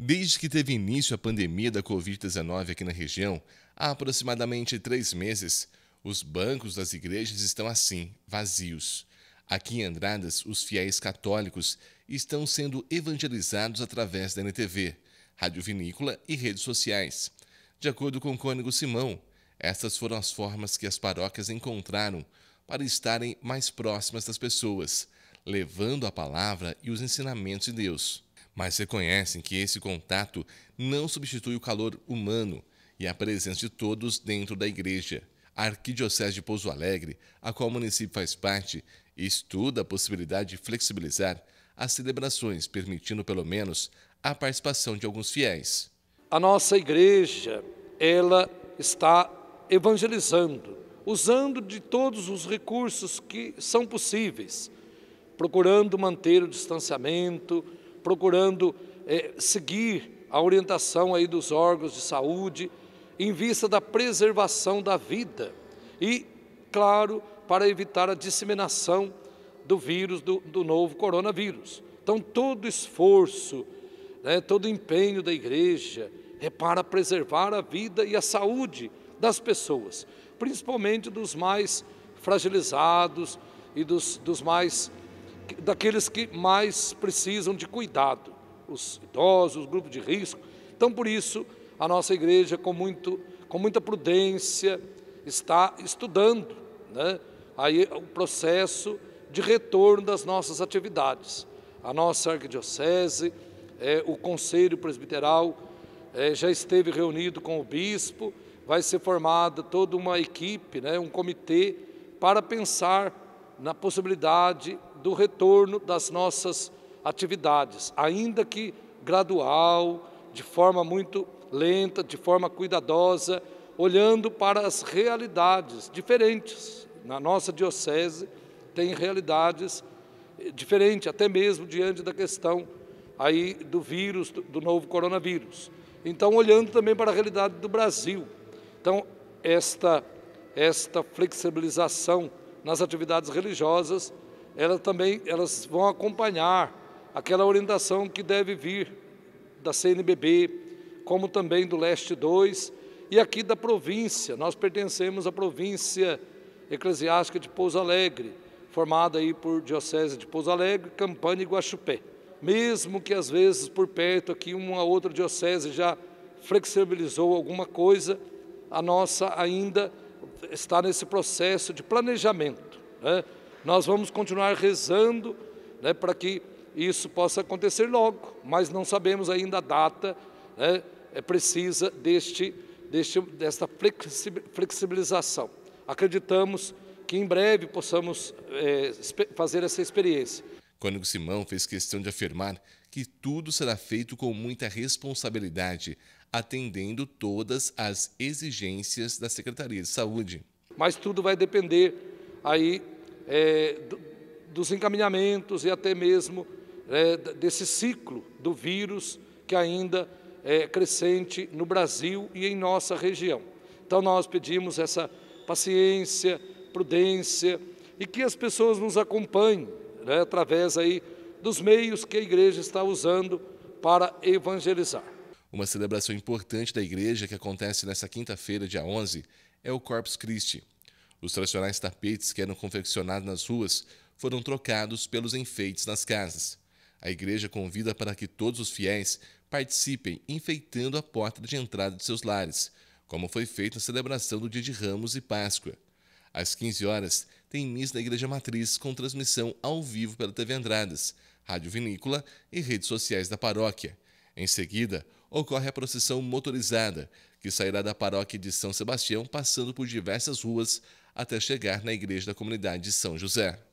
Desde que teve início a pandemia da Covid-19 aqui na região, há aproximadamente três meses, os bancos das igrejas estão assim, vazios. Aqui em Andradas, os fiéis católicos estão sendo evangelizados através da NTV, Rádio Vinícola e redes sociais. De acordo com o Cônigo Simão, essas foram as formas que as paróquias encontraram para estarem mais próximas das pessoas, levando a palavra e os ensinamentos de Deus mas reconhecem que esse contato não substitui o calor humano e a presença de todos dentro da igreja. A Arquidiocese de Pouso Alegre, a qual o município faz parte, estuda a possibilidade de flexibilizar as celebrações, permitindo pelo menos a participação de alguns fiéis. A nossa igreja, ela está evangelizando, usando de todos os recursos que são possíveis, procurando manter o distanciamento, procurando é, seguir a orientação aí dos órgãos de saúde em vista da preservação da vida e, claro, para evitar a disseminação do vírus do, do novo coronavírus. Então, todo esforço, né, todo empenho da igreja é para preservar a vida e a saúde das pessoas, principalmente dos mais fragilizados e dos, dos mais daqueles que mais precisam de cuidado, os idosos, os grupos de risco. Então, por isso, a nossa igreja, com, muito, com muita prudência, está estudando né, aí, o processo de retorno das nossas atividades. A nossa arquidiocese, é, o Conselho Presbiteral é, já esteve reunido com o bispo, vai ser formada toda uma equipe, né, um comitê, para pensar na possibilidade do retorno das nossas atividades, ainda que gradual, de forma muito lenta, de forma cuidadosa, olhando para as realidades diferentes. Na nossa diocese tem realidades eh, diferentes, até mesmo diante da questão aí do vírus, do novo coronavírus. Então, olhando também para a realidade do Brasil. Então, esta, esta flexibilização nas atividades religiosas, elas também elas vão acompanhar aquela orientação que deve vir da CNBB, como também do Leste 2 e aqui da província. Nós pertencemos à província eclesiástica de Pouso Alegre, formada aí por Diocese de Pouso Alegre, Campanha e Guaxupé. Mesmo que às vezes por perto aqui uma outra diocese já flexibilizou alguma coisa, a nossa ainda está nesse processo de planejamento. Né? Nós vamos continuar rezando né, para que isso possa acontecer logo, mas não sabemos ainda a data né, é precisa deste, deste, desta flexibilização. Acreditamos que em breve possamos é, fazer essa experiência. Cônigo Simão fez questão de afirmar que tudo será feito com muita responsabilidade, atendendo todas as exigências da Secretaria de Saúde. Mas tudo vai depender aí é, dos encaminhamentos e até mesmo é, desse ciclo do vírus que ainda é crescente no Brasil e em nossa região. Então nós pedimos essa paciência, prudência e que as pessoas nos acompanhem né, através aí dos meios que a igreja está usando para evangelizar. Uma celebração importante da igreja que acontece nesta quinta-feira, dia 11, é o Corpus Christi. Os tradicionais tapetes que eram confeccionados nas ruas foram trocados pelos enfeites nas casas. A igreja convida para que todos os fiéis participem enfeitando a porta de entrada de seus lares, como foi feito na celebração do Dia de Ramos e Páscoa. Às 15 horas, tem Miss da Igreja Matriz com transmissão ao vivo pela TV Andradas, Rádio Vinícola e redes sociais da paróquia. Em seguida, ocorre a procissão motorizada, que sairá da paróquia de São Sebastião, passando por diversas ruas até chegar na Igreja da Comunidade de São José.